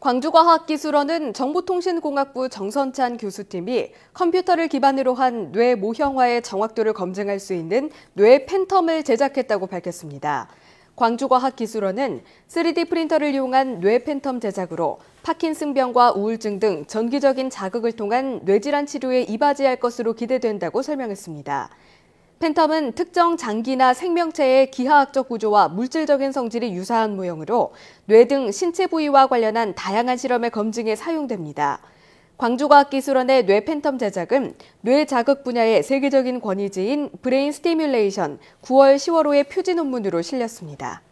광주과학기술원은 정보통신공학부 정선찬 교수팀이 컴퓨터를 기반으로 한 뇌 모형화의 정확도를 검증할 수 있는 뇌 팬텀을 제작했다고 밝혔습니다. 광주과학기술원은 3D 프린터를 이용한 뇌 팬텀 제작으로 파킨슨병과 우울증 등 전기적인 자극을 통한 뇌질환 치료에 이바지할 것으로 기대된다고 설명했습니다. 팬텀은 특정 장기나 생명체의 기하학적 구조와 물질적인 성질이 유사한 모형으로 뇌 등 신체 부위와 관련한 다양한 실험의 검증에 사용됩니다. 광주과학기술원의 뇌 팬텀 제작은 뇌 자극 분야의 세계적인 권위지인 브레인 스티뮬레이션 9월 10월호의 표지 논문으로 실렸습니다.